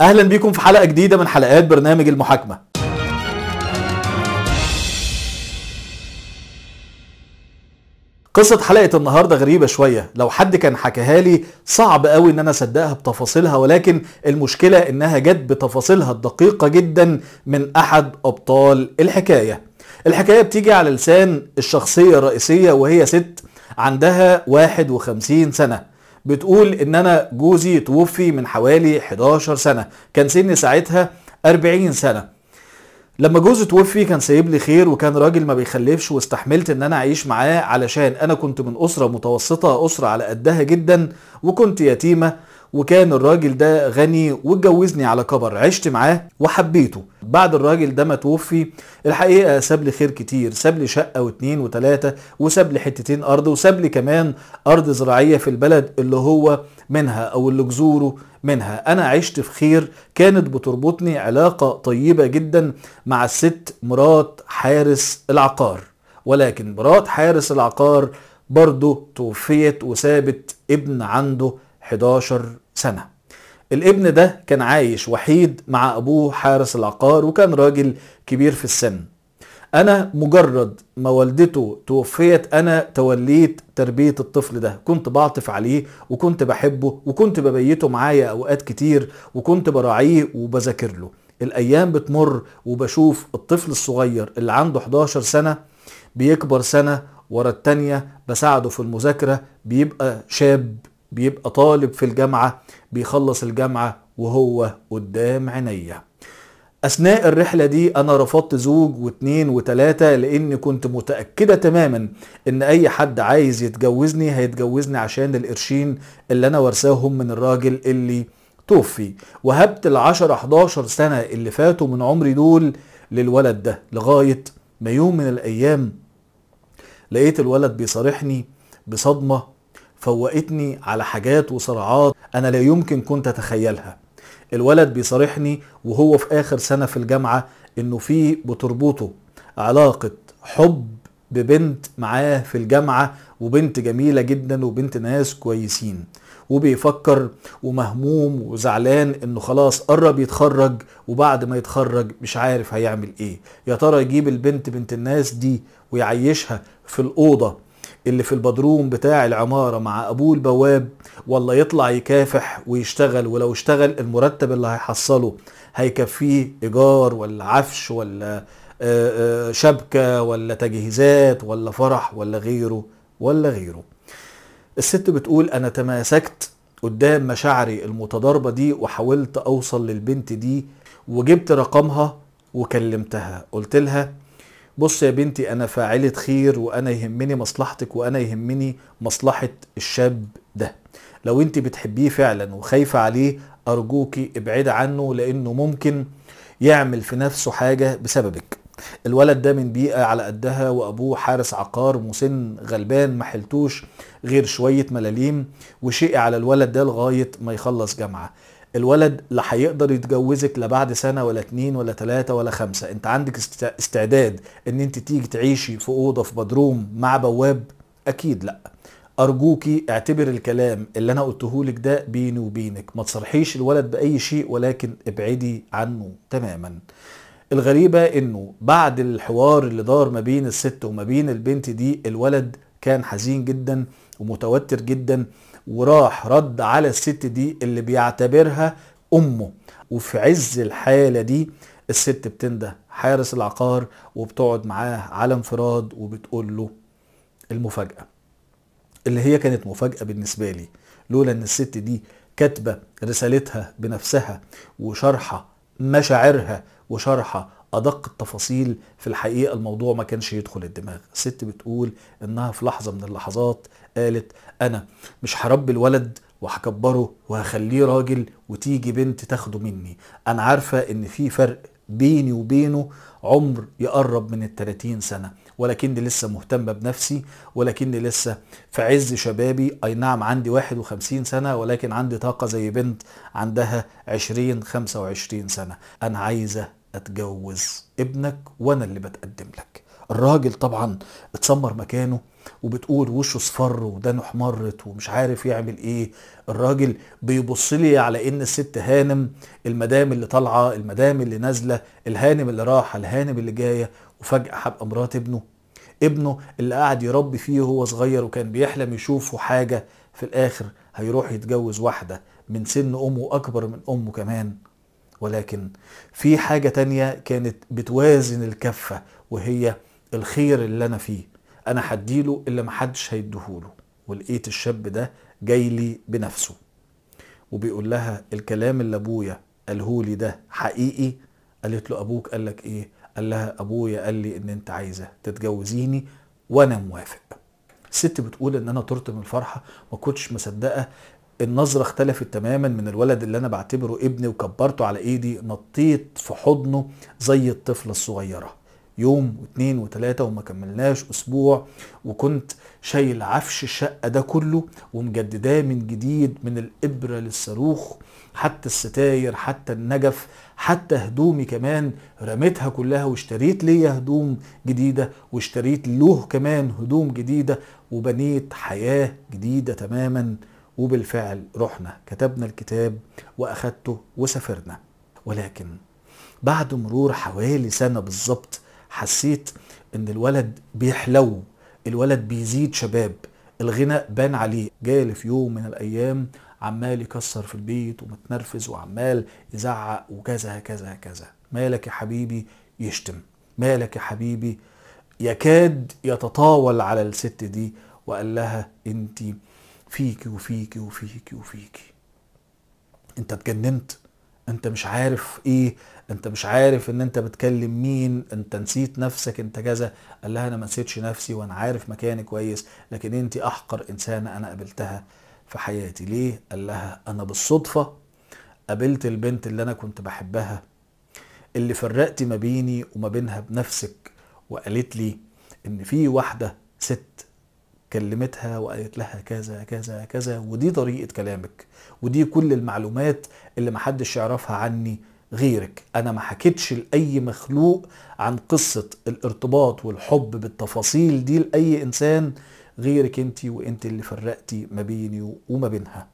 اهلا بيكم في حلقه جديده من حلقات برنامج المحاكمه قصة حلقة النهاردة غريبة شوية لو حد كان حكاها لي صعب قوي ان انا اصدقها بتفاصيلها ولكن المشكلة انها جت بتفاصيلها الدقيقة جدا من احد ابطال الحكاية الحكاية بتيجي على لسان الشخصية الرئيسية وهي ست عندها 51 سنة بتقول ان انا جوزي توفي من حوالي 11 سنه كان سني ساعتها 40 سنه لما جوزي توفي كان سايب لي خير وكان راجل ما بيخلفش واستحملت ان انا اعيش معاه علشان انا كنت من اسره متوسطه اسره على قدها جدا وكنت يتيمه وكان الراجل ده غني واتجوزني على كبر عشت معاه وحبيته بعد الراجل ده ما توفي الحقيقه ساب لي خير كتير ساب لي شقه واتنين وتلاته وساب لي حتتين ارض وساب لي كمان ارض زراعيه في البلد اللي هو منها او اللي جذوره منها انا عشت في خير كانت بتربطني علاقه طيبه جدا مع الست مرات حارس العقار ولكن مرات حارس العقار برضه توفيت وسابت ابن عنده 11 سنة الابن ده كان عايش وحيد مع أبوه حارس العقار وكان راجل كبير في السن أنا مجرد ما والدته توفيت أنا توليت تربية الطفل ده كنت بعطف عليه وكنت بحبه وكنت ببيته معايا أوقات كتير وكنت براعيه وبذاكر له الأيام بتمر وبشوف الطفل الصغير اللي عنده 11 سنة بيكبر سنة ورا التانية بساعده في المذاكرة بيبقى شاب بيبقى طالب في الجامعة بيخلص الجامعة وهو قدام عينيا أثناء الرحلة دي أنا رفضت زوج واتنين وتلاتة لأن كنت متأكدة تماما إن أي حد عايز يتجوزني هيتجوزني عشان القرشين اللي أنا ورساهم من الراجل اللي توفي وهبت العشر 11 سنة اللي فاتوا من عمري دول للولد ده لغاية ما يوم من الأيام لقيت الولد بيصارحني بصدمة فوقتني على حاجات وصراعات انا لا يمكن كنت اتخيلها الولد بيصارحني وهو في اخر سنه في الجامعه انه في بتربطه علاقه حب ببنت معاه في الجامعه وبنت جميله جدا وبنت ناس كويسين وبيفكر ومهموم وزعلان انه خلاص قرب يتخرج وبعد ما يتخرج مش عارف هيعمل ايه يا ترى يجيب البنت بنت الناس دي ويعيشها في الاوضه اللي في البدروم بتاع العمارة مع أبوه البواب ولا يطلع يكافح ويشتغل ولو اشتغل المرتب اللي هيحصله هيكفيه إيجار ولا عفش ولا آه، آه، شبكة ولا تجهيزات ولا فرح ولا غيره ولا غيره الست بتقول أنا تماسكت قدام مشاعري المتضاربة دي وحاولت أوصل للبنت دي وجبت رقمها وكلمتها قلت لها بص يا بنتي انا فاعلة خير وانا يهمني مصلحتك وانا يهمني مصلحة الشاب ده لو انت بتحبيه فعلا وخايفة عليه ارجوكي ابعد عنه لانه ممكن يعمل في نفسه حاجة بسببك الولد ده من بيئة على قدها وأبوه حارس عقار مسن غلبان ما حلتوش غير شوية ملاليم وشقي على الولد ده لغاية ما يخلص جامعة الولد لا هيقدر يتجوزك لا بعد سنه ولا اتنين ولا تلاته ولا خمسه انت عندك استعداد ان انت تيجي تعيشي في اوضه في بدروم مع بواب اكيد لا ارجوكي اعتبر الكلام اللي انا قلته لك ده بيني وبينك ما تصرحيش الولد باي شيء ولكن ابعدي عنه تماما الغريبه انه بعد الحوار اللي دار ما بين الست وما بين البنت دي الولد كان حزين جدا ومتوتر جدا وراح رد على الست دي اللي بيعتبرها امه وفي عز الحاله دي الست بتنده حارس العقار وبتقعد معاه على انفراد وبتقول له المفاجاه اللي هي كانت مفاجاه بالنسبه لي لولا ان الست دي كاتبه رسالتها بنفسها وشرحه مشاعرها وشرحه ادق التفاصيل في الحقيقه الموضوع ما كانش يدخل الدماغ الست بتقول انها في لحظه من اللحظات قالت انا مش هربي الولد وهكبره وهخليه راجل وتيجي بنت تاخده مني انا عارفه ان في فرق بيني وبينه عمر يقرب من ال 30 سنه ولكني لسه مهتمه بنفسي ولكني لسه في عز شبابي اي نعم عندي 51 سنه ولكن عندي طاقه زي بنت عندها 20 25 سنه انا عايزه اتجوز ابنك وانا اللي بتقدم لك الراجل طبعا اتسمر مكانه وبتقول وشه صفر ودانه احمرت ومش عارف يعمل ايه الراجل بيبص لي على ان الست هانم المدام اللي طالعه المدام اللي نازله الهانم اللي راح الهانم اللي جايه وفجاه حبقى مرات ابنه ابنه اللي قاعد يربي فيه وهو صغير وكان بيحلم يشوفه حاجه في الاخر هيروح يتجوز واحده من سن امه اكبر من امه كمان ولكن في حاجة تانية كانت بتوازن الكفة وهي الخير اللي أنا فيه أنا هديله اللي محدش هيديهوله ولقيت الشاب ده جاي لي بنفسه وبيقول لها الكلام اللي أبويا قالهولي ده حقيقي قالت له أبوك قال لك إيه قال لها أبويا قال لي إن أنت عايزة تتجوزيني وأنا موافق الست بتقول ان انا طرت من الفرحه ما كنتش مصدقه النظرة اختلفت تماما من الولد اللي انا بعتبره ابني وكبرته على ايدي نطيت في حضنه زي الطفلة الصغيرة يوم واثنين وثلاثة وما كملناش اسبوع وكنت شايل عفش الشقة ده كله ومجدداه من جديد من الابرة للصاروخ حتى الستاير حتى النجف حتى هدومي كمان رميتها كلها واشتريت ليا هدوم جديدة واشتريت له كمان هدوم جديدة وبنيت حياة جديدة تماما وبالفعل رحنا كتبنا الكتاب واخدته وسافرنا ولكن بعد مرور حوالي سنه بالظبط حسيت ان الولد بيحلو الولد بيزيد شباب الغناء بان عليه جالي في يوم من الايام عمال يكسر في البيت ومتنرفز وعمال يزعق وكذا كذا كذا مالك يا حبيبي يشتم مالك يا حبيبي يكاد يتطاول على الست دي وقال لها انتي فيكي وفيكي وفيكي وفيكي انت اتجننت انت مش عارف ايه انت مش عارف ان انت بتكلم مين انت نسيت نفسك انت كذا قال لها انا ما نسيتش نفسي وانا عارف مكاني كويس لكن انت احقر انسانه انا قابلتها في حياتي ليه قال لها انا بالصدفه قابلت البنت اللي انا كنت بحبها اللي فرقت ما بيني وما بينها بنفسك وقالت لي ان في واحده ست كلمتها وقالت لها كذا كذا كذا ودي طريقة كلامك ودي كل المعلومات اللي محدش يعرفها عني غيرك انا ما حكيتش لاي مخلوق عن قصة الارتباط والحب بالتفاصيل دي لاي انسان غيرك انت وانت اللي فرقتي ما بيني وما بينها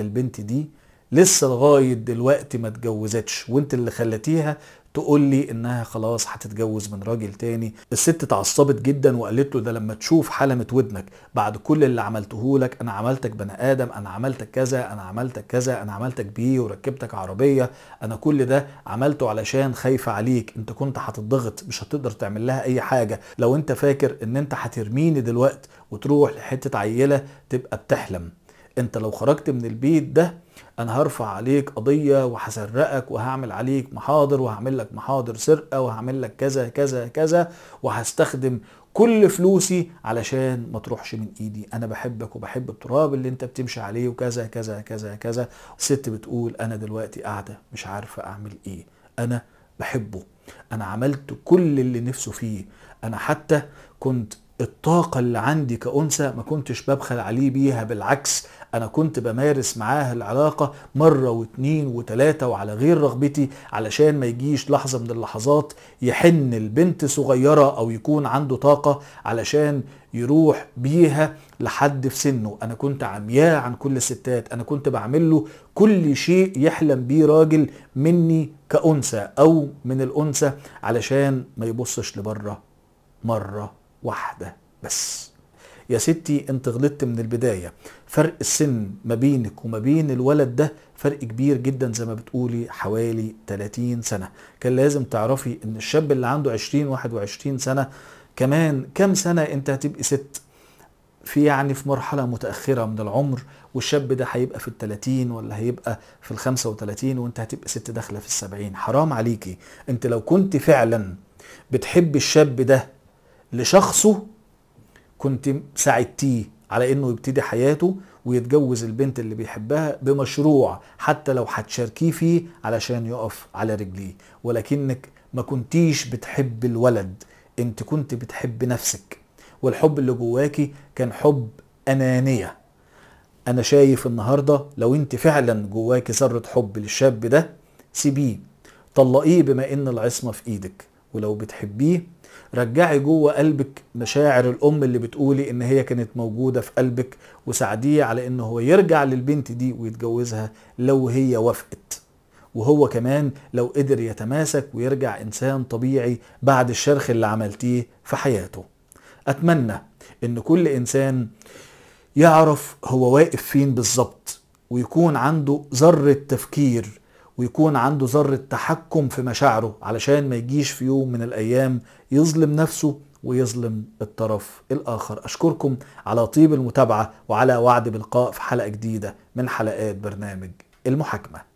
البنت دي لسه لغاية دلوقتي ما اتجوزتش وانت اللي خلتيها تقول لي انها خلاص هتتجوز من راجل تاني الست اتعصبت جدا وقالت له ده لما تشوف حلمة ودنك بعد كل اللي عملته لك انا عملتك بني ادم انا عملتك كذا انا عملتك كذا انا عملتك بيه وركبتك عربيه انا كل ده عملته علشان خايفه عليك انت كنت هتضغط مش هتقدر تعمل لها اي حاجه لو انت فاكر ان انت هترميني دلوقتي وتروح لحته عيله تبقى بتحلم انت لو خرجت من البيت ده انا هرفع عليك قضيه وهسرقك وهعمل عليك محاضر وهعمل لك محاضر سرقه وهعمل لك كذا كذا كذا وهستخدم كل فلوسي علشان ما تروحش من ايدي انا بحبك وبحب التراب اللي انت بتمشي عليه وكذا كذا كذا كذا الست بتقول انا دلوقتي قاعده مش عارفه اعمل ايه انا بحبه انا عملت كل اللي نفسه فيه انا حتى كنت الطاقة اللي عندي كأنثى ما كنتش ببخل عليه بيها بالعكس أنا كنت بمارس معاه العلاقة مرة واتنين وتلاتة وعلى غير رغبتي علشان ما يجيش لحظة من اللحظات يحن البنت صغيرة أو يكون عنده طاقة علشان يروح بيها لحد في سنه أنا كنت عمياء عن كل الستات أنا كنت بعمل له كل شيء يحلم بيه راجل مني كأنثى أو من الأنثى علشان ما يبصش لبره مرة واحدة بس يا ستي انت غلطت من البداية فرق السن ما بينك وما بين الولد ده فرق كبير جدا زي ما بتقولي حوالي 30 سنة كان لازم تعرفي ان الشاب اللي عنده 20 21 سنة كمان كام سنة انت هتبقي ست في يعني في مرحلة متأخرة من العمر والشاب ده هيبقى في التلاتين ولا هيبقى في الخمسة وتلاتين وانت هتبقى ست داخلة في السبعين حرام عليكي انت لو كنت فعلا بتحب الشاب ده لشخصه كنت ساعدتيه على انه يبتدي حياته ويتجوز البنت اللي بيحبها بمشروع حتى لو هتشاركيه فيه علشان يقف على رجليه ولكنك ما كنتيش بتحب الولد انت كنت بتحب نفسك والحب اللي جواكي كان حب انانيه انا شايف النهارده لو انت فعلا جواكي ذره حب للشاب ده سيبيه طلقيه بما ان العصمه في ايدك ولو بتحبيه رجعي جوه قلبك مشاعر الام اللي بتقولي ان هي كانت موجوده في قلبك وساعديه على ان هو يرجع للبنت دي ويتجوزها لو هي وافقت وهو كمان لو قدر يتماسك ويرجع انسان طبيعي بعد الشرخ اللي عملتيه في حياته اتمنى ان كل انسان يعرف هو واقف فين بالظبط ويكون عنده ذره تفكير ويكون عنده ذرة تحكم في مشاعره علشان ما يجيش في يوم من الأيام يظلم نفسه ويظلم الطرف الآخر أشكركم على طيب المتابعة وعلى وعد بلقاء في حلقة جديدة من حلقات برنامج المحاكمة